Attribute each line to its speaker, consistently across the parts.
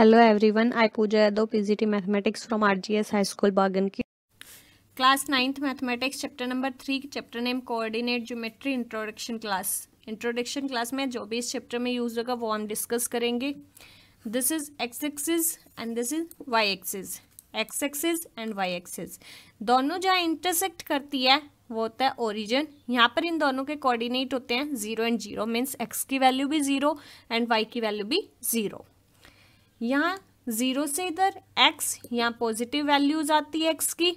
Speaker 1: hello everyone I Pooja Yadav PGT mathematics from RGS high school Bagan की class ninth mathematics chapter number three chapter name coordinate geometry introduction class introduction class में जो भी इस chapter में use होगा वो हम डिस्कस करेंगे this is X axis and this is Y axis X axis and Y axis दोनों जहाँ इंटरसेक्ट करती है वो होता है ओरिजिन यहाँ पर इन दोनों के कोऑर्डिनेट होते हैं zero and zero means X की वैल्यू भी जीरो एंड वाई की वैल्यू भी जीरो यहाँ ज़ीरो से इधर एक्स यहाँ पॉजिटिव वैल्यूज आती है एक्स की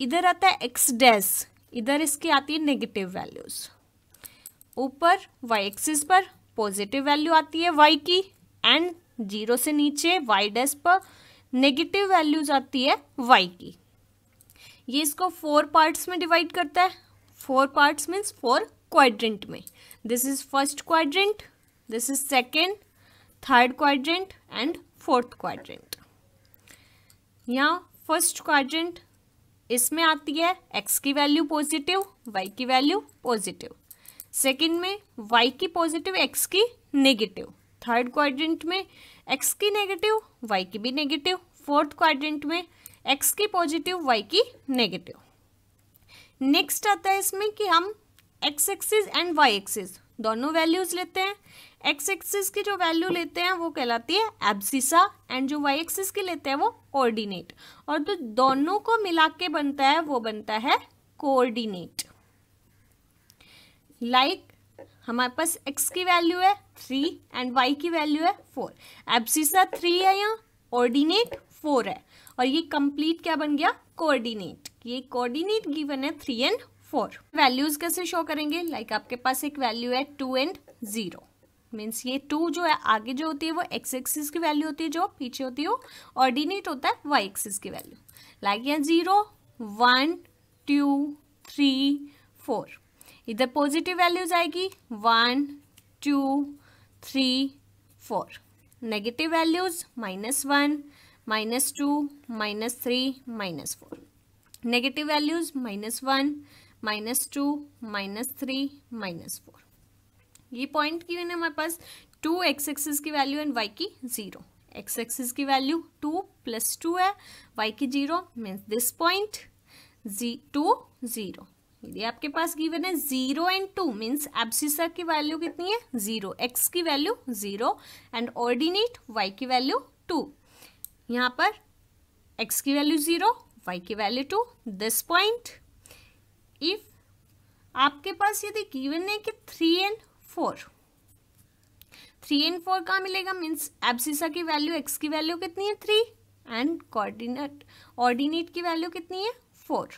Speaker 1: इधर आता है एक्स डैस इधर इसकी आती है नेगेटिव वैल्यूज ऊपर वाई एक्सिस पर पॉजिटिव वैल्यू आती है वाई की एंड जीरो से नीचे वाई डैस पर नेगेटिव वैल्यूज आती है वाई की ये इसको फोर पार्ट्स में डिवाइड करता है four parts means four quadrant में this is first quadrant this is second third quadrant and fourth quadrant यहाँ फर्स्ट क्वाड्रेंट इसमें आती है एक्स की वैल्यू पॉजिटिव वाई की वैल्यू पॉजिटिव सेकंड में वाई की पॉजिटिव एक्स की नेगेटिव थर्ड क्वाड्रेंट में एक्स की नेगेटिव वाई की भी नेगेटिव फोर्थ क्वाड्रेंट में एक्स की पॉजिटिव वाई की नेगेटिव नेक्स्ट आता है इसमें कि हम x axis and Y axis दोनों वैल्यूज़ लेते हैं एक्स एक्सिस की जो वैल्यू लेते हैं वो कहलाती है एब्सिसा एंड जो वाई एक्सिस की लेते हैं वो कोऑर्डिनेट और जो तो दोनों को मिला के बनता है वो बनता है कोऑर्डिनेट लाइक like, हमारे पास एक्स की वैल्यू है थ्री एंड वाई की वैल्यू है फोर एब्सिसा थ्री है यहाँ ऑर्डिनेट फोर है और ये कंप्लीट क्या बन गया कोऑर्डिनेट ये कोऑर्डिनेट गिवन है थ्री एंड फोर वैल्यूज कैसे शो करेंगे लाइक like आपके पास एक वैल्यू है टू एंड जीरो मीन्स ये टू जो है आगे जो होती है वो एक्स एक्सिस की वैल्यू होती है जो पीछे होती है वो ऑर्डिनेट होता है वाई एक्सिस की वैल्यू लाइक यहाँ zero one two three four इधर पॉजिटिव वैल्यूज आएगी one two three four negative values minus one minus two minus three minus four negative values minus one minus two minus three minus four ये point की है हमारे पास two X axis की value and Y की zero X axis की value two plus two है Y की zero means this point G two zero यदि आपके पास गिवन है zero and two means abscissa की वैल्यू कितनी है जीरो एक्स की value zero and ordinate Y की वैल्यू टू यहाँ पर एक्स की वैल्यू जीरो वाई की value two this point if आपके पास यदि गिवन है कि three and four three and four कहाँ मिलेगा मीन्स एब्सिसा की वैल्यू एक्स की वैल्यू कितनी है थ्री एंड कोऑर्डिनेट ऑर्डिनेट की वैल्यू कितनी है फोर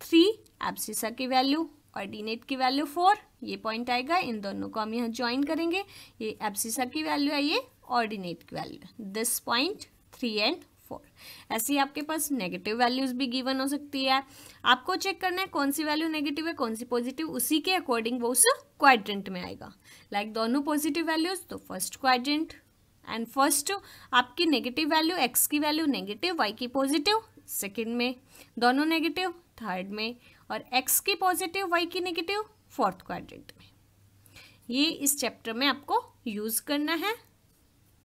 Speaker 1: थ्री एब्सिसा की वैल्यू ऑर्डिनेट की वैल्यू फोर ये पॉइंट आएगा इन दोनों को हम यहाँ ज्वाइन करेंगे ये एब्सिसा की वैल्यू है ये ऑर्डिनेट की value this point three and four ऐसी आपके पास नेगेटिव वैल्यूज भी गिवन हो सकती है आपको चेक करना है कौन सी वैल्यू नेगेटिव है कौन सी पॉजिटिव उसी के अकॉर्डिंग वो उस क्वाड्रेंट में आएगा लाइक like दोनों पॉजिटिव वैल्यूज तो फर्स्ट क्वाड्रेंट एंड फर्स्ट आपकी नेगेटिव वैल्यू एक्स की वैल्यू नेगेटिव वाई की पॉजिटिव सेकेंड में दोनों नेगेटिव थर्ड में और एक्स की पॉजिटिव वाई की नेगेटिव फोर्थ क्वाड्रेंट में ये इस चैप्टर में आपको यूज़ करना है